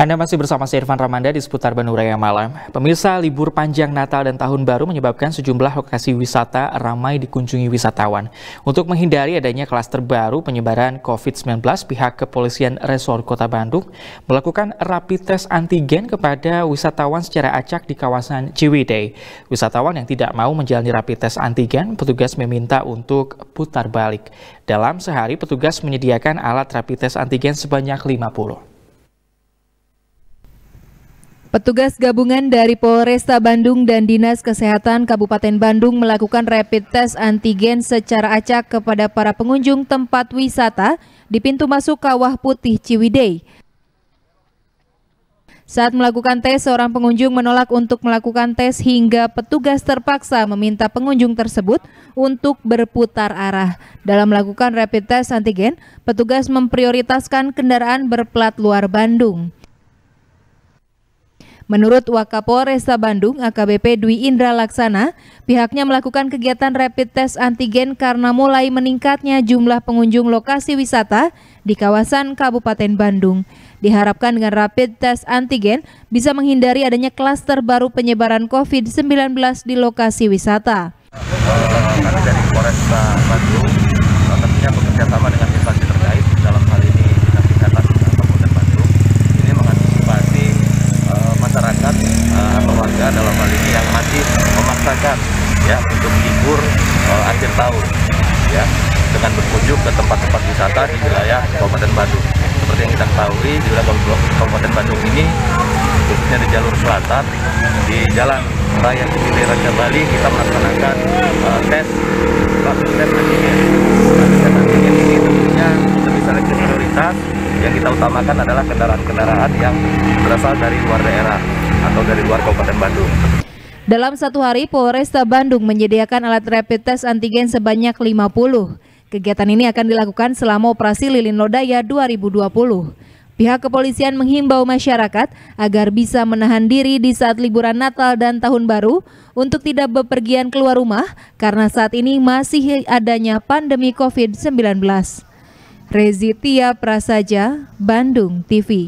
Anda masih bersama saya Irfan Ramanda di seputar Bandung Raya Malam. Pemirsa, libur panjang Natal dan Tahun Baru menyebabkan sejumlah lokasi wisata ramai dikunjungi wisatawan. Untuk menghindari adanya klaster baru penyebaran COVID-19, pihak kepolisian Resor Kota Bandung melakukan rapid test antigen kepada wisatawan secara acak di kawasan Ciwidey. Wisatawan yang tidak mau menjalani rapid test antigen, petugas meminta untuk putar balik. Dalam sehari, petugas menyediakan alat rapid test antigen sebanyak 50. Petugas gabungan dari Polresta Bandung dan Dinas Kesehatan Kabupaten Bandung melakukan rapid test antigen secara acak kepada para pengunjung tempat wisata di pintu masuk Kawah Putih Ciwidey. Saat melakukan tes, seorang pengunjung menolak untuk melakukan tes hingga petugas terpaksa meminta pengunjung tersebut untuk berputar arah. Dalam melakukan rapid test antigen, petugas memprioritaskan kendaraan berplat luar Bandung. Menurut Wakapolresta Bandung AKBP Dwi Indra Laksana, pihaknya melakukan kegiatan rapid test antigen karena mulai meningkatnya jumlah pengunjung lokasi wisata di kawasan Kabupaten Bandung. Diharapkan dengan rapid test antigen bisa menghindari adanya klaster baru penyebaran COVID-19 di lokasi wisata. Kami dari Polresta Bandung tentunya bekerja sama dengan instansi terkait ya untuk libur uh, akhir tahun ya dengan berkunjung ke tempat-tempat wisata di wilayah Kabupaten Bandung. Seperti yang kita ketahui di wilayah Kabupaten Bandung ini khususnya di jalur selatan di jalan Raya Cipinang Raja Bali kita melaksanakan uh, tes rapid tes antigen. Nah, tes antigen ini tentunya lebih mungkin prioritas yang kita utamakan adalah kendaraan-kendaraan yang berasal dari luar daerah atau dari luar Kabupaten Bandung. Dalam satu hari, Polresta Bandung menyediakan alat rapid test antigen sebanyak 50. Kegiatan ini akan dilakukan selama operasi Lilin Lodaya 2020. Pihak kepolisian menghimbau masyarakat agar bisa menahan diri di saat liburan Natal dan Tahun Baru untuk tidak bepergian keluar rumah karena saat ini masih adanya pandemi COVID-19. Rezitia Prasaja, Bandung TV.